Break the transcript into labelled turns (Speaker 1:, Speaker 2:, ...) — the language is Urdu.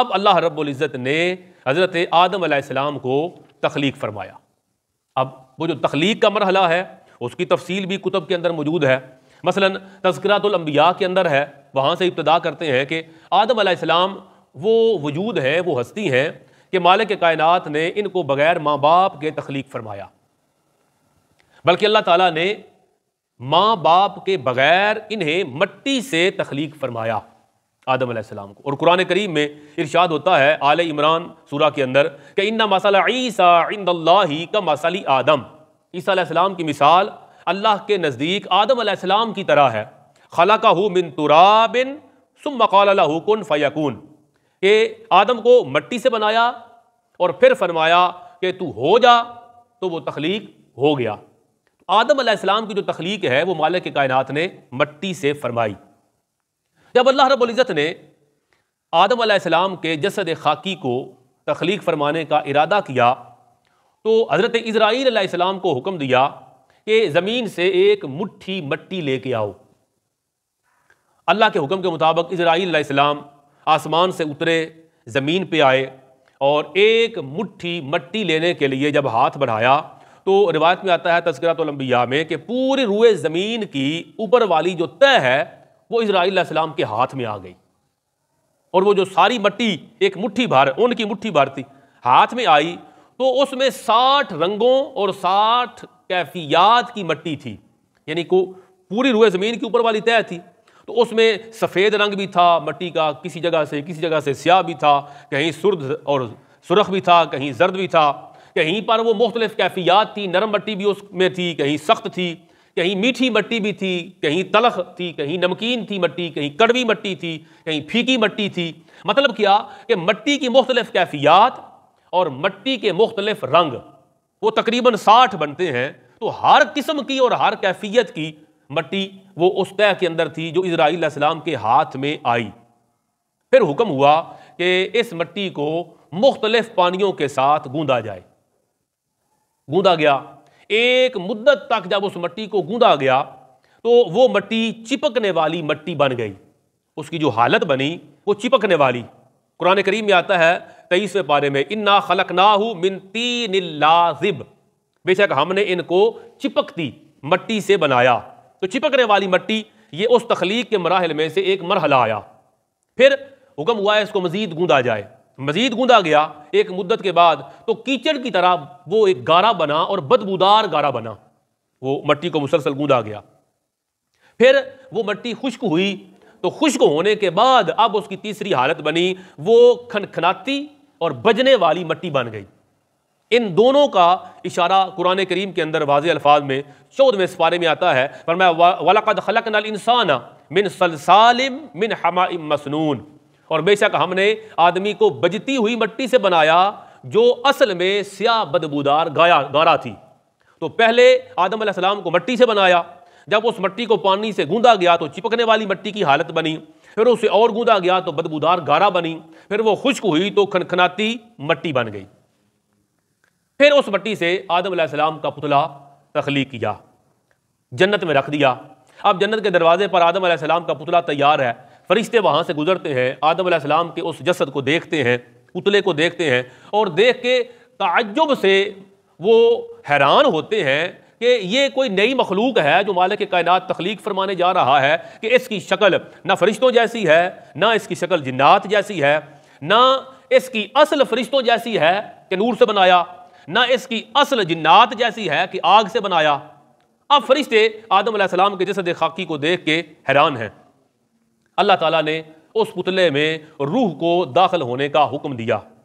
Speaker 1: اب اللہ رب العزت نے حضرت آدم علیہ السلام کو تخلیق فرمایا اب وہ جو تخلیق کا مرحلہ ہے اس کی تفصیل بھی کتب کے اندر موجود ہے مثلا تذکرات الانبیاء کے اندر ہے وہاں سے ابتدا کرتے ہیں کہ آدم علیہ السلام وہ وجود ہیں وہ ہستی ہیں کہ مالک کائنات نے ان کو بغیر ماں باپ کے تخلیق فرمایا بلکہ اللہ تعالیٰ نے ماں باپ کے بغیر انہیں مٹی سے تخلیق فرمایا آدم علیہ السلام کو اور قرآن کریم میں ارشاد ہوتا ہے آل عمران سورہ کے اندر کہ ان مسئلہ عیسیٰ عند اللہ کا مسئلہ آدم عیسیٰ علیہ السلام کی مثال اللہ کے نزدیک آدم علیہ السلام کی طرح ہے خلقہ من تراب ثم سم مقال علّہ کن فیقون کہ آدم کو مٹی سے بنایا اور پھر فرمایا کہ تو ہو جا تو وہ تخلیق ہو گیا آدم علیہ السلام کی جو تخلیق ہے وہ مالک کائنات نے مٹی سے فرمائی جب اللہ رب العزت نے آدم علیہ السلام کے جسد خاکی کو تخلیق فرمانے کا ارادہ کیا تو حضرت اسرائیل علیہ السلام کو حکم دیا کہ زمین سے ایک مٹھی مٹی لے کے آؤ اللہ کے حکم کے مطابق اسرائیل علیہ السلام آسمان سے اترے زمین پہ آئے اور ایک مٹھی مٹی لینے کے لیے جب ہاتھ بڑھایا تو روایت میں آتا ہے تذکرات الانبیاء میں کہ پوری روئے زمین کی اوپر والی جو طے ہے وہ اسرائیل علیہ السلام کے ہاتھ میں آ گئی اور وہ جو ساری مٹی ایک مٹھی بھار ان کی مٹھی بھار تھی ہاتھ میں آئی تو اس میں ساٹھ رنگوں اور ساٹھ کیفیات کی مٹی تھی یعنی کو پوری روئے زمین کی اوپر والی طے تھی تو اس میں سفید رنگ بھی تھا مٹی کا کسی جگہ سے کسی جگہ سے سیاہ بھی تھا کہیں سرد اور سرخ بھی تھا کہیں زرد بھی تھا کہیں پر وہ مختلف کیفیات تھی نرم مٹی بھی اس میں تھی کہیں سخت تھی کہیں میٹھی مٹی بھی تھی کہیں تلخ تھی کہیں نمکین تھی مٹی کہیں کڑوی مٹی تھی کہیں پھیکی مٹی تھی مطلب کیا کہ مٹی کی مختلف کیفیات اور مٹی کے مختلف رنگ وہ تقریباً ساٹھ بنتے ہیں تو ہر قسم کی اور ہر کیفیت کی مٹی وہ اس طے کے اندر تھی جو اسرائیل علیہ السلام کے ہاتھ میں آئی پھر حکم ہوا کہ اس مٹی کو مختلف پانیوں کے ساتھ گوندا جائے گوندا گیا ایک مدت تک جب اس مٹی کو گوندا گیا تو وہ مٹی چپکنے والی مٹی بن گئی اس کی جو حالت بنی وہ چپکنے والی قرآن کریم میں آتا ہے تیئیسویں پارے میں انا خلق نہ منتی ن بے شک ہم نے ان کو چپکتی مٹی سے بنایا تو چپکنے والی مٹی یہ اس تخلیق کے مراحل میں سے ایک مرحلہ آیا پھر حکم ہوا ہے اس کو مزید گوندا جائے مزید گوندا گیا ایک مدت کے بعد تو کیچڑ کی طرح وہ ایک گارا بنا اور بدبودار گارا بنا وہ مٹی کو مسلسل گوندا گیا پھر وہ مٹی خشک ہوئی تو خشک ہونے کے بعد اب اس کی تیسری حالت بنی وہ کھنکھناتی اور بجنے والی مٹی بن گئی ان دونوں کا اشارہ قرآن کریم کے اندر واضح الفاظ میں چودھویں میں میں آتا ہے پر میں ولاقت خلق نال انسان مسنون اور بے شک ہم نے آدمی کو بجتی ہوئی مٹی سے بنایا جو اصل میں سیاہ بدبودار گایا گارا تھی تو پہلے آدم علیہ السلام کو مٹی سے بنایا جب اس مٹی کو پانی سے گوندا گیا تو چپکنے والی مٹی کی حالت بنی پھر اسے اور گوندا گیا تو بدبودار گارا بنی پھر وہ خشک ہوئی تو کھنکھناتی مٹی بن گئی پھر اس مٹی سے آدم علیہ السلام کا پتلا تخلیق کیا جنت میں رکھ دیا اب جنت کے دروازے پر آدم علیہ السلام کا پتلا تیار ہے فرشتے وہاں سے گزرتے ہیں آدم علیہ السلام کے اس جسد کو دیکھتے ہیں پتلے کو دیکھتے ہیں اور دیکھ کے تعجب سے وہ حیران ہوتے ہیں کہ یہ کوئی نئی مخلوق ہے جو مالک کائنات تخلیق فرمانے جا رہا ہے کہ اس کی شکل نہ فرشتوں جیسی ہے نہ اس کی شکل جنات جیسی ہے نہ اس کی اصل فرشتوں جیسی ہے کہ نور سے بنایا نہ اس کی اصل جنات جیسی ہے کہ آگ سے بنایا اب فرشتے آدم علیہ السلام کے جسد خاکی کو دیکھ کے حیران ہیں اللہ تعالیٰ نے اس پتلے میں روح کو داخل ہونے کا حکم دیا